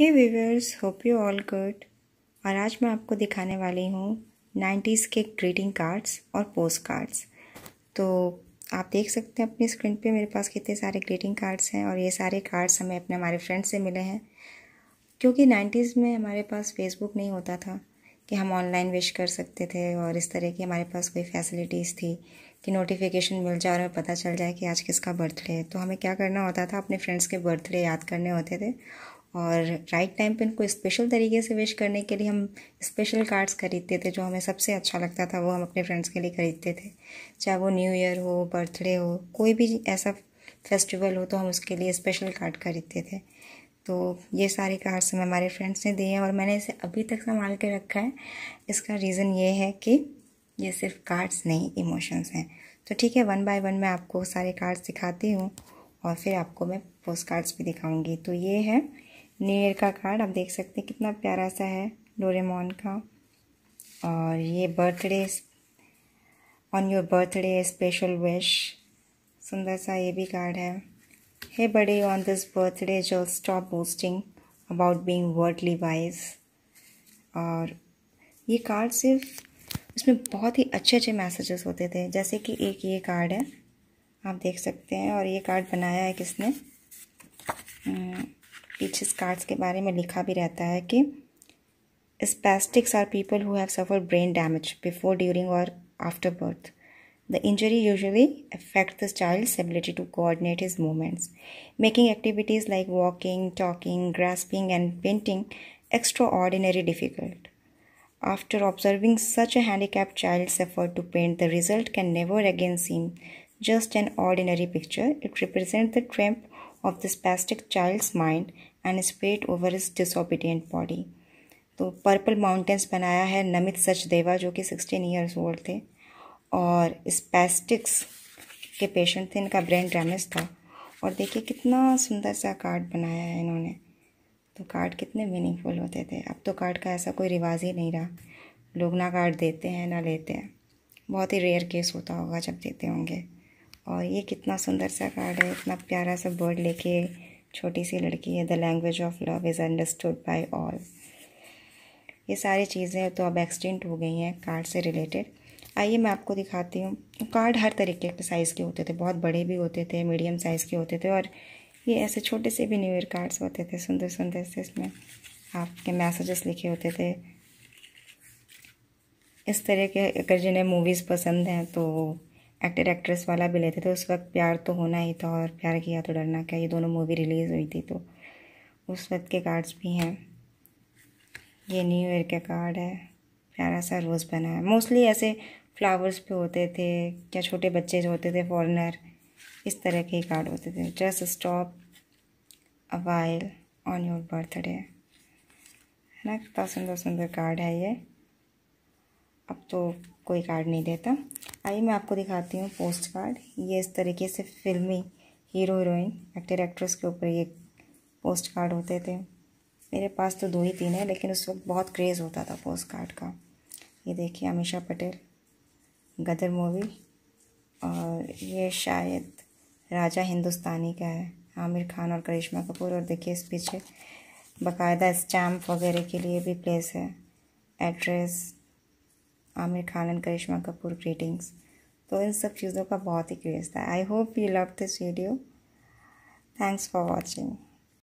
hey viewers hope you all good और आज मैं आपको दिखाने वाली हूँ नाइन्टीज़ के ग्रीटिंग कार्ड्स और पोस्ट कार्ड्स तो आप देख सकते हैं अपनी स्क्रीन पे मेरे पास कितने सारे ग्रीटिंग कार्ड्स हैं और ये सारे कार्ड्स हमें अपने हमारे फ्रेंड्स से मिले हैं क्योंकि नाइन्टीज़ में हमारे पास फेसबुक नहीं होता था कि हम ऑनलाइन विश कर सकते थे और इस तरह की हमारे पास कोई फैसिलिटीज़ थी कि नोटिफिकेशन मिल जाए और हमें पता चल जाए कि आज किसका बर्थडे है तो हमें क्या करना होता था अपने फ्रेंड्स के बर्थडे याद करने होते थे और राइट टाइम पे इनको स्पेशल तरीके से विश करने के लिए हम स्पेशल कार्ड्स खरीदते थे जो हमें सबसे अच्छा लगता था वो हम अपने फ्रेंड्स के लिए ख़रीदते थे चाहे वो न्यू ईयर हो बर्थडे हो कोई भी ऐसा फेस्टिवल हो तो हम उसके लिए स्पेशल कार्ड खरीदते थे तो ये सारे कार्ड्स हमें हमारे फ्रेंड्स ने दिए हैं और मैंने इसे अभी तक संभाल के रखा है इसका रीज़न ये है कि ये सिर्फ कार्ड्स नहीं इमोशंस हैं तो ठीक है वन बाय वन मैं आपको सारे कार्ड्स दिखाती हूँ और फिर आपको मैं पोस्ट कार्ड्स भी दिखाऊंगी तो ये है नीर का कार्ड आप देख सकते हैं कितना प्यारा सा है डोरेमोन का और ये birthday on your birthday special wish सुंदर सा ये भी कार्ड है hey buddy on this birthday जो stop boasting about being worldly wise और ये कार्ड सिर्फ इसमें बहुत ही अच्छे अच्छे मैसेजेस होते थे जैसे कि एक ये कार्ड है आप देख सकते हैं और ये कार्ड बनाया है किसने हम्म, पीछे इस कार्ड्स के बारे में लिखा भी रहता है कि spastics are people who have suffer brain damage before during और after birth the injury usually affect the child ability to coordinate his movements making activities like walking talking grasping and painting extraordinary difficult after observing such a handicap child suffer to paint the result can never again seen just an ordinary picture it represent the tramp of the spastic child's mind and spread over इस disobedient body तो purple mountains बनाया है नमित सचदेवा जो कि sixteen years old थे और स्पेस्टिक्स के patient थे इनका ब्रेन डैमेज था और देखिए कितना सुंदर सा कार्ड बनाया है इन्होंने तो कार्ड कितने मीनिंगफुल होते थे अब तो कार्ड का ऐसा कोई रिवाज ही नहीं रहा लोग ना कार्ड देते हैं ना लेते हैं बहुत ही रेयर केस होता होगा जब देते होंगे और ये कितना सुंदर सा कार्ड है इतना प्यारा सा बर्ड लेके छोटी सी लड़की है the language of love is understood by all ये सारी चीज़ें तो अब एक्सटेंट हो गई हैं कार्ड से रिलेटेड आइए मैं आपको दिखाती हूँ कार्ड हर तरीके के साइज़ के होते थे बहुत बड़े भी होते थे मीडियम साइज़ के होते थे और ये ऐसे छोटे से भी न्यू ईयर कार्ड्स होते थे सुंदर सुंदर से इसमें आपके मैसेजेस लिखे होते थे इस तरह के अगर जिन्हें मूवीज़ पसंद हैं तो एक्टर एक्ट्रेस वाला भी लेते थे उस वक्त प्यार तो होना ही था और प्यार किया तो डरना क्या ये दोनों मूवी रिलीज़ हुई थी तो उस वक्त के कार्ड्स भी हैं ये न्यू ईयर का कार्ड है प्यारा सा रोज़ बना है मोस्टली ऐसे फ्लावर्स पे होते थे या छोटे बच्चे जो होते थे फॉरनर इस तरह के कार्ड होते थे just stop a while on your birthday है ना कितना सुंदर सुंदर कार्ड है ये अब तो कोई कार्ड नहीं देता आइए मैं आपको दिखाती हूँ पोस्ट कार्ड ये इस तरीके से फिल्मी हीरो हीरोइन एक्टर एक्ट्रेस के ऊपर ये पोस्ट कार्ड होते थे मेरे पास तो दो ही तीन है लेकिन उस वक्त बहुत क्रेज़ होता था पोस्ट कार्ड का ये देखिए अमीशा पटेल गदर मूवी और ये शायद राजा हिंदुस्तानी का है आमिर खान और करिश्मा कपूर और देखिए इस पीछे बाकायदा स्टैम्प वगैरह के लिए भी प्लेस है address Aamir Khan and Karisma Kapoor greetings तो इन सब चीज़ों का बहुत ही क्रेज़ था I hope you love this video thanks for watching